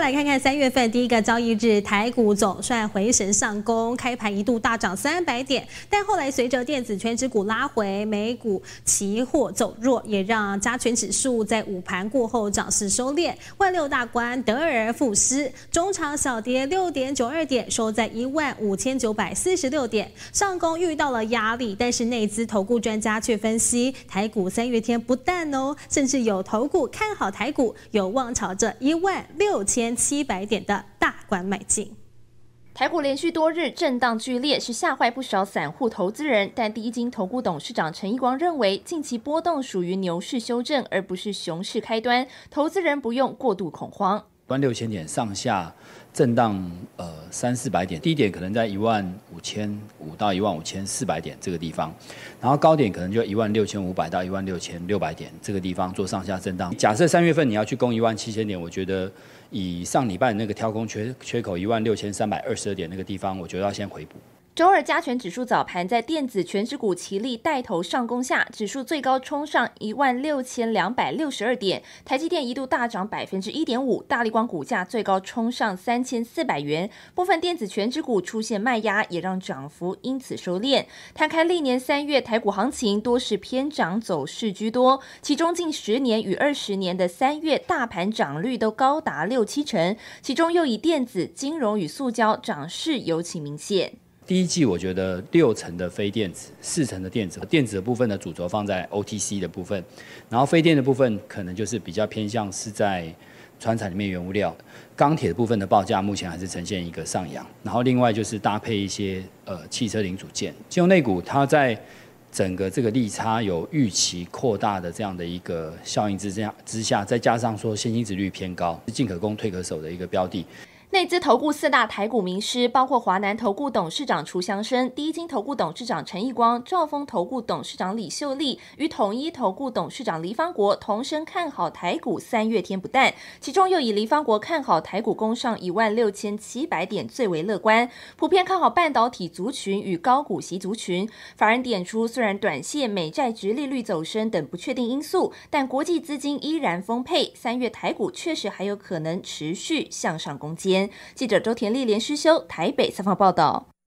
来看看三月份第一个交易日，台股总算回神上攻，开盘一度大涨三百点，但后来随着电子全指股拉回，美股期货走弱，也让加权指数在午盘过后涨势收敛，万六大关得而复失，中场小跌六点九二点，收在一万五千九百四十六点，上攻遇到了压力，但是内资投顾专家却分析，台股三月天不淡哦，甚至有投顾看好台股有望朝着一万六千。七百点的大关买进，台股连续多日震荡剧烈，是吓坏不少散户投资人。但第一金投顾董事长陈义光认为，近期波动属于牛市修正，而不是熊市开端，投资人不用过度恐慌。万六千点上下震荡，呃，三四百点低点可能在一万五千五到一万五千四百点这个地方，然后高点可能就一万六千五百到一万六千六百点这个地方做上下震荡。假设三月份你要去攻一万七千点，我觉得以上礼拜那个跳空缺缺口一万六千三百二十点那个地方，我觉得要先回补。周二加权指数早盘在电子全指股齐力带头上攻下，指数最高冲上一万六千两百六十二点。台积电一度大涨百分之一点五，大力光股价最高冲上三千四百元。部分电子全指股出现卖压，也让涨幅因此收敛。摊开历年三月台股行情，多是偏涨走势居多。其中近十年与二十年的三月大盘涨率都高达六七成，其中又以电子、金融与塑胶涨势尤其明显。第一季我觉得六成的非电子，四成的电子，电子的部分的主轴放在 OTC 的部分，然后非电的部分可能就是比较偏向是在川产里面原物料，钢铁的部分的报价目前还是呈现一个上扬，然后另外就是搭配一些呃汽车零组件金融内股，它在整个这个利差有预期扩大的这样的一个效应之下之下，再加上说现金值率偏高，进可攻退可守的一个标的。内资投顾四大台股名师，包括华南投顾董事长楚祥生、第一金投顾董事长陈义光、兆丰投顾董事长李秀丽与统一投顾董事长黎方国，同声看好台股三月天不淡。其中又以黎方国看好台股攻上一万六千七百点最为乐观。普遍看好半导体族群与高股息族群。法人点出，虽然短线美债值利率走升等不确定因素，但国际资金依然丰沛，三月台股确实还有可能持续向上攻击。记者周田丽连续修台北采访报道。